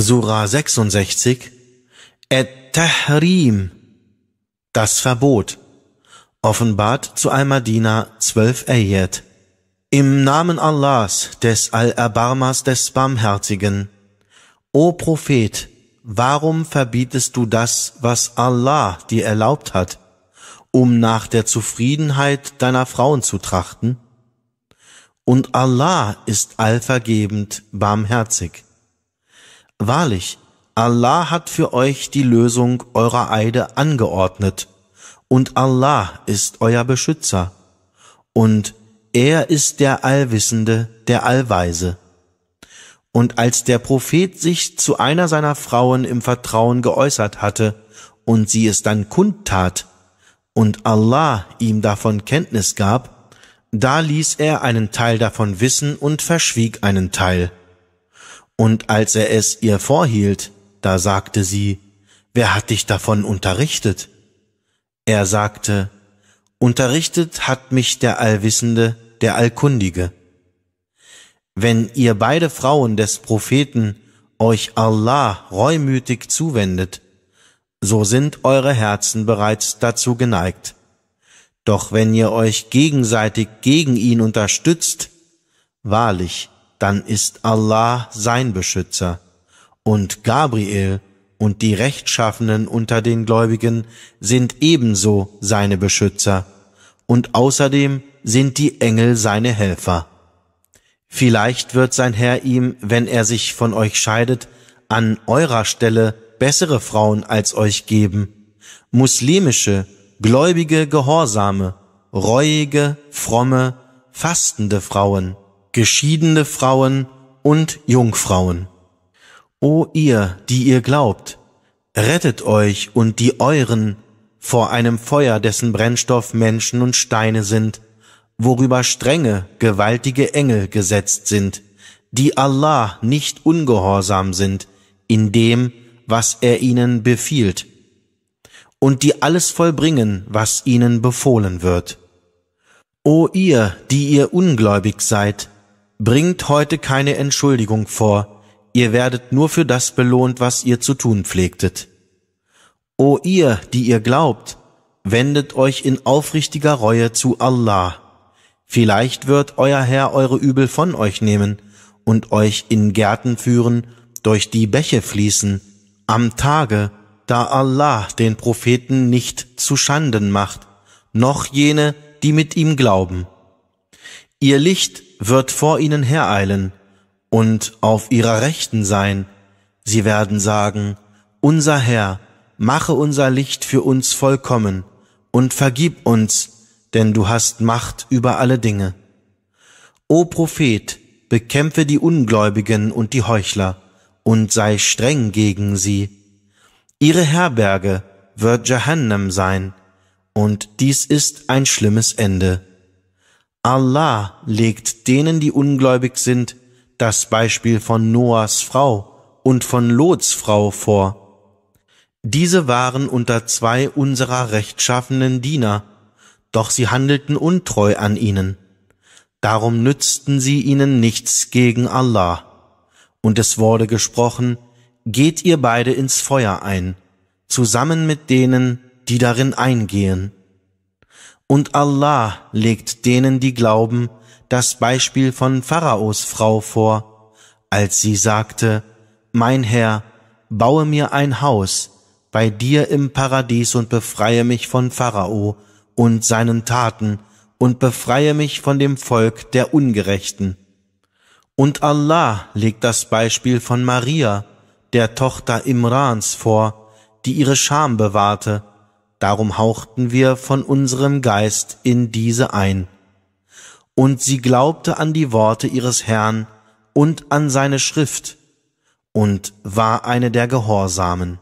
Surah 66, At-Tahrim, das Verbot, offenbart zu Al-Madina 12 Ayat. Im Namen Allahs, des Al-Erbarmers, des Barmherzigen, O Prophet, warum verbietest du das, was Allah dir erlaubt hat, um nach der Zufriedenheit deiner Frauen zu trachten? Und Allah ist allvergebend, barmherzig. Wahrlich, Allah hat für euch die Lösung eurer Eide angeordnet, und Allah ist euer Beschützer, und er ist der Allwissende, der Allweise. Und als der Prophet sich zu einer seiner Frauen im Vertrauen geäußert hatte und sie es dann kundtat und Allah ihm davon Kenntnis gab, da ließ er einen Teil davon wissen und verschwieg einen Teil. Und als er es ihr vorhielt, da sagte sie, Wer hat dich davon unterrichtet? Er sagte, Unterrichtet hat mich der Allwissende, der Allkundige. Wenn ihr beide Frauen des Propheten euch Allah reumütig zuwendet, so sind eure Herzen bereits dazu geneigt. Doch wenn ihr euch gegenseitig gegen ihn unterstützt, wahrlich, dann ist Allah sein Beschützer und Gabriel und die Rechtschaffenen unter den Gläubigen sind ebenso seine Beschützer und außerdem sind die Engel seine Helfer. Vielleicht wird sein Herr ihm, wenn er sich von euch scheidet, an eurer Stelle bessere Frauen als euch geben, muslimische, gläubige, gehorsame, reuige, fromme, fastende Frauen, geschiedene Frauen und Jungfrauen. O ihr, die ihr glaubt, rettet euch und die euren vor einem Feuer, dessen Brennstoff Menschen und Steine sind, worüber strenge, gewaltige Engel gesetzt sind, die Allah nicht ungehorsam sind in dem, was er ihnen befiehlt, und die alles vollbringen, was ihnen befohlen wird. O ihr, die ihr ungläubig seid, bringt heute keine Entschuldigung vor, ihr werdet nur für das belohnt, was ihr zu tun pflegtet. O ihr, die ihr glaubt, wendet euch in aufrichtiger Reue zu Allah. Vielleicht wird euer Herr eure Übel von euch nehmen und euch in Gärten führen, durch die Bäche fließen, am Tage, da Allah den Propheten nicht zu Schanden macht, noch jene, die mit ihm glauben. Ihr Licht wird vor ihnen hereilen und auf ihrer Rechten sein. Sie werden sagen, unser Herr, mache unser Licht für uns vollkommen und vergib uns, denn du hast Macht über alle Dinge. O Prophet, bekämpfe die Ungläubigen und die Heuchler und sei streng gegen sie. Ihre Herberge wird Jahannam sein, und dies ist ein schlimmes Ende. Allah legt ist denen, die ungläubig sind, das Beispiel von Noahs Frau und von Lots Frau vor. Diese waren unter zwei unserer rechtschaffenen Diener, doch sie handelten untreu an ihnen. Darum nützten sie ihnen nichts gegen Allah. Und es wurde gesprochen, geht ihr beide ins Feuer ein, zusammen mit denen, die darin eingehen. Und Allah legt denen, die glauben, das Beispiel von Pharaos Frau vor, als sie sagte, Mein Herr, baue mir ein Haus bei dir im Paradies und befreie mich von Pharao und seinen Taten und befreie mich von dem Volk der Ungerechten. Und Allah legt das Beispiel von Maria, der Tochter Imrans, vor, die ihre Scham bewahrte, darum hauchten wir von unserem Geist in diese ein und sie glaubte an die Worte ihres Herrn und an seine Schrift und war eine der Gehorsamen.